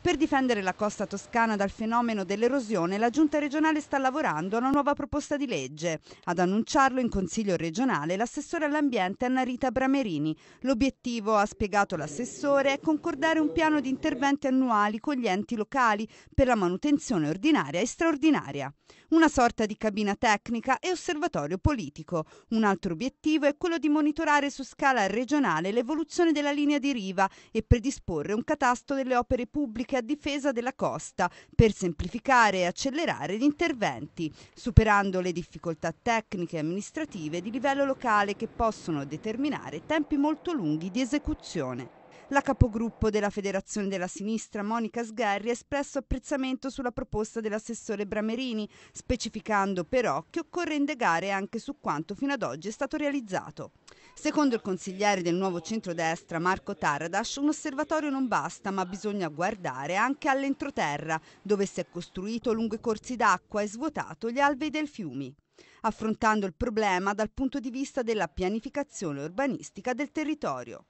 Per difendere la costa toscana dal fenomeno dell'erosione, la Giunta regionale sta lavorando a una nuova proposta di legge. Ad annunciarlo in Consiglio regionale l'assessore all'ambiente Anna Rita Bramerini. L'obiettivo, ha spiegato l'assessore, è concordare un piano di interventi annuali con gli enti locali per la manutenzione ordinaria e straordinaria una sorta di cabina tecnica e osservatorio politico. Un altro obiettivo è quello di monitorare su scala regionale l'evoluzione della linea di riva e predisporre un catasto delle opere pubbliche a difesa della costa per semplificare e accelerare gli interventi, superando le difficoltà tecniche e amministrative di livello locale che possono determinare tempi molto lunghi di esecuzione. La capogruppo della Federazione della Sinistra, Monica Sgarri, ha espresso apprezzamento sulla proposta dell'assessore Bramerini, specificando però che occorre indagare anche su quanto fino ad oggi è stato realizzato. Secondo il consigliere del nuovo centrodestra Marco Taradas, un osservatorio non basta, ma bisogna guardare anche all'entroterra, dove si è costruito lungo i corsi d'acqua e svuotato gli alvei del fiumi affrontando il problema dal punto di vista della pianificazione urbanistica del territorio.